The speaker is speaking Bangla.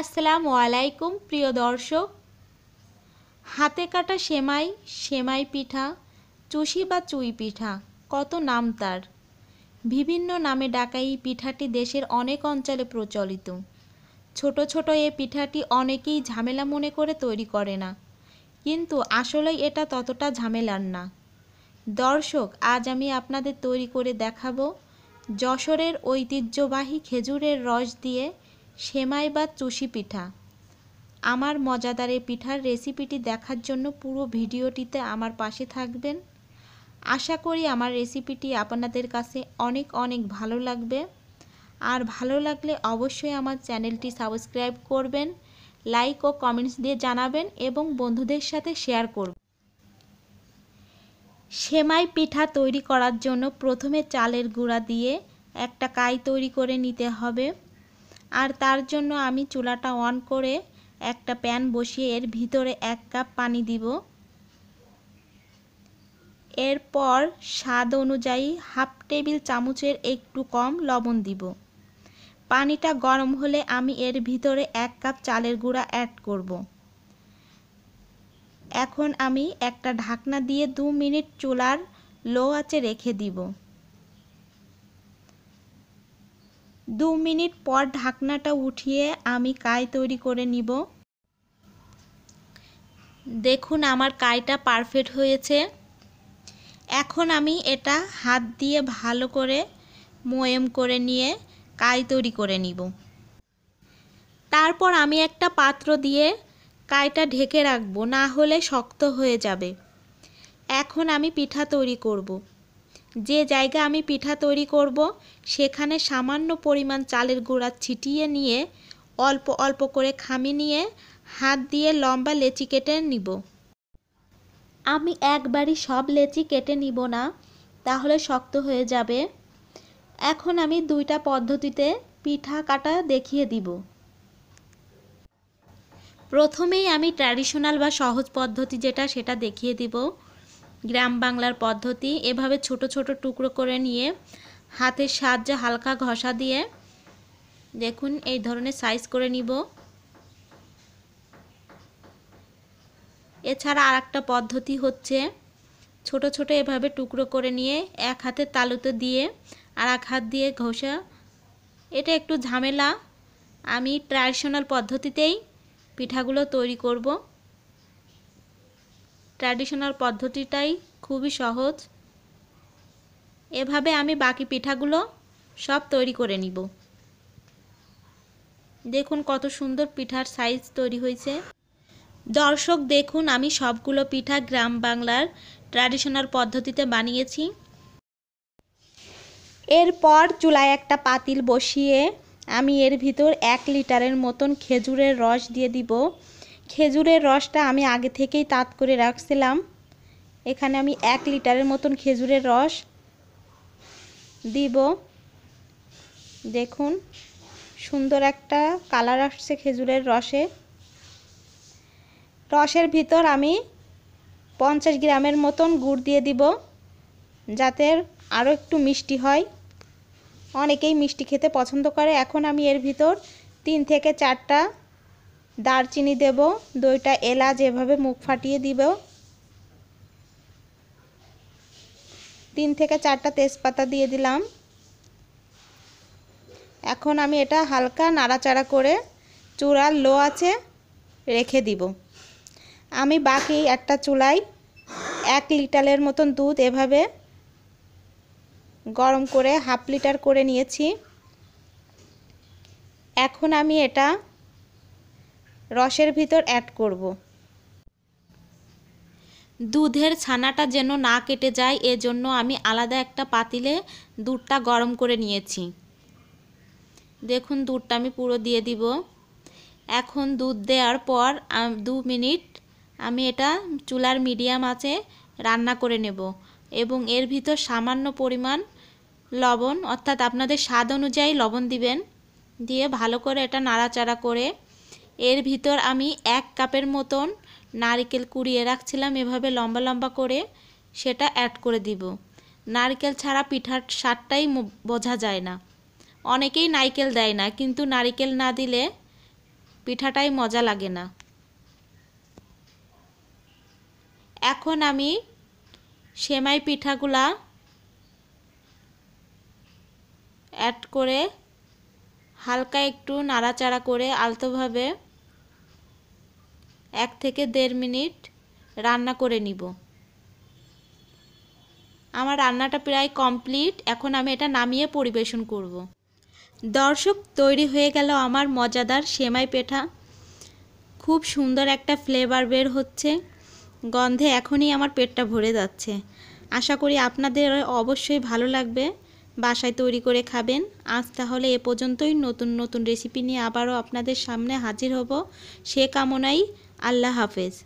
আসসালামু আলাইকুম প্রিয় দর্শক হাতে কাটা সেমাই সেমাই পিঠা চুষি বা চুই পিঠা কত নাম তার বিভিন্ন নামে ডাকা এই পিঠাটি দেশের অনেক অঞ্চলে প্রচলিত ছোট ছোট এ পিঠাটি অনেকেই ঝামেলা মনে করে তৈরি করে না কিন্তু আসলেই এটা ততটা ঝামেলার না দর্শক আজ আমি আপনাদের তৈরি করে দেখাবো যশোরের ঐতিহ্যবাহী খেজুরের রস দিয়ে সেমাই বা চুষি পিঠা আমার মজাদার এই পিঠার রেসিপিটি দেখার জন্য পুরো ভিডিওটিতে আমার পাশে থাকবেন আশা করি আমার রেসিপিটি আপনাদের কাছে অনেক অনেক ভালো লাগবে আর ভালো লাগলে অবশ্যই আমার চ্যানেলটি সাবস্ক্রাইব করবেন লাইক ও কমেন্টস দিয়ে জানাবেন এবং বন্ধুদের সাথে শেয়ার করবেন সেমাই পিঠা তৈরি করার জন্য প্রথমে চালের গুঁড়া দিয়ে একটা কাই তৈরি করে নিতে হবে আর তার জন্য আমি চুলাটা অন করে একটা প্যান বসিয়ে এর ভিতরে এক কাপ পানি দিব এরপর স্বাদ অনুযায়ী হাফ টেবিল চামচের একটু কম লবণ দিব পানিটা গরম হলে আমি এর ভিতরে এক কাপ চালের গুঁড়া অ্যাড করব এখন আমি একটা ঢাকনা দিয়ে দু মিনিট চুলার লো আঁচে রেখে দিব দু মিনিট পর ঢাকনাটা উঠিয়ে আমি কাই তৈরি করে নিব দেখুন আমার কাইটা পারফেক্ট হয়েছে এখন আমি এটা হাত দিয়ে ভালো করে মোয়েম করে নিয়ে কাই তৈরি করে নিব তারপর আমি একটা পাত্র দিয়ে কাইটা ঢেকে রাখবো না হলে শক্ত হয়ে যাবে এখন আমি পিঠা তৈরি করব যে জায়গা আমি পিঠা তৈরি করব সেখানে সামান্য পরিমাণ চালের গুঁড়া ছিটিয়ে নিয়ে অল্প অল্প করে খামি নিয়ে হাত দিয়ে লম্বা লেচি কেটে নিব আমি একবারই সব লেচি কেটে নিব না তাহলে শক্ত হয়ে যাবে এখন আমি দুইটা পদ্ধতিতে পিঠা কাটা দেখিয়ে দিব প্রথমেই আমি ট্র্যাডিশনাল বা সহজ পদ্ধতি যেটা সেটা দেখিয়ে দিব গ্রাম বাংলার পদ্ধতি এভাবে ছোট ছোট টুকরো করে নিয়ে হাতের সাহায্যে হালকা ঘষা দিয়ে দেখুন এই ধরনের সাইজ করে নিব এছাড়া আর একটা পদ্ধতি হচ্ছে ছোট ছোট এভাবে টুকরো করে নিয়ে এক হাতে তালুতে দিয়ে আর এক হাত দিয়ে ঘষা এটা একটু ঝামেলা আমি ট্র্যাডিশনাল পদ্ধতিতেই পিঠাগুলো তৈরি করব ট্র্যাডিশনাল পদ্ধতিটাই খুবই সহজ এভাবে আমি বাকি পিঠাগুলো সব তৈরি করে নিব দেখুন কত সুন্দর পিঠার সাইজ তৈরি হয়েছে দর্শক দেখুন আমি সবগুলো পিঠা গ্রাম বাংলার ট্র্যাডিশনাল পদ্ধতিতে বানিয়েছি এরপর চুলায় একটা পাতিল বসিয়ে আমি এর ভিতর এক লিটারের মতন খেজুরের রস দিয়ে দিব খেজুরের রসটা আমি আগে থেকেই তাঁত করে রাখছিলাম এখানে আমি এক লিটারের মতন খেজুরের রস দিব দেখুন সুন্দর একটা কালার আসছে খেজুরের রসে রসের ভিতর আমি পঞ্চাশ গ্রামের মতন গুড় দিয়ে দিব যাতে আরও একটু মিষ্টি হয় অনেকেই মিষ্টি খেতে পছন্দ করে এখন আমি এর ভিতর তিন থেকে চারটা দারচিনি দেব দইটা এলাচ এভাবে মুখ ফাটিয়ে দিব তিন থেকে চারটা তেজপাতা দিয়ে দিলাম এখন আমি এটা হালকা নাড়াচাড়া করে চূড়ার লো আছে রেখে দিব আমি বাকি একটা চুলাই এক লিটারের মতন দুধ এভাবে গরম করে হাফ লিটার করে নিয়েছি এখন আমি এটা রসের ভিতর অ্যাড করব। দুধের ছানাটা যেন না কেটে যায় এজন্য আমি আলাদা একটা পাতিলে দুধটা গরম করে নিয়েছি দেখুন দুধটা আমি পুরো দিয়ে দিব এখন দুধ দেওয়ার পর দু মিনিট আমি এটা চুলার মিডিয়াম আছে রান্না করে নেব এবং এর ভিতর সামান্য পরিমাণ লবণ অর্থাৎ আপনাদের স্বাদ অনুযায়ী লবণ দিবেন দিয়ে ভালো করে এটা নাড়াচাড়া করে এর ভিতর আমি এক কাপের মতন নারকেল কুড়িয়ে রাখছিলাম এভাবে লম্বা লম্বা করে সেটা অ্যাড করে দিব নারকেল ছাড়া পিঠার স্বাদটাই বোঝা যায় না অনেকেই নারকেল দেয় না কিন্তু নারকেল না দিলে পিঠাটাই মজা লাগে না এখন আমি সেমাই পিঠাগুলা অ্যাড করে হালকা একটু নাড়াচাড়া করে আলতোভাবে এক থেকে দেড় মিনিট রান্না করে নিব আমার রান্নাটা প্রায় কমপ্লিট এখন আমি এটা নামিয়ে পরিবেশন করব। দর্শক তৈরি হয়ে গেল আমার মজাদার সেমাই পেঠা খুব সুন্দর একটা ফ্লেভার বের হচ্ছে গন্ধে এখনই আমার পেটটা ভরে যাচ্ছে আশা করি আপনাদের অবশ্যই ভালো লাগবে বাসায় তৈরি করে খাবেন আজ তাহলে এ পর্যন্তই নতুন নতুন রেসিপি নিয়ে আবারও আপনাদের সামনে হাজির হব সে কামনাই Allah Hafiz. E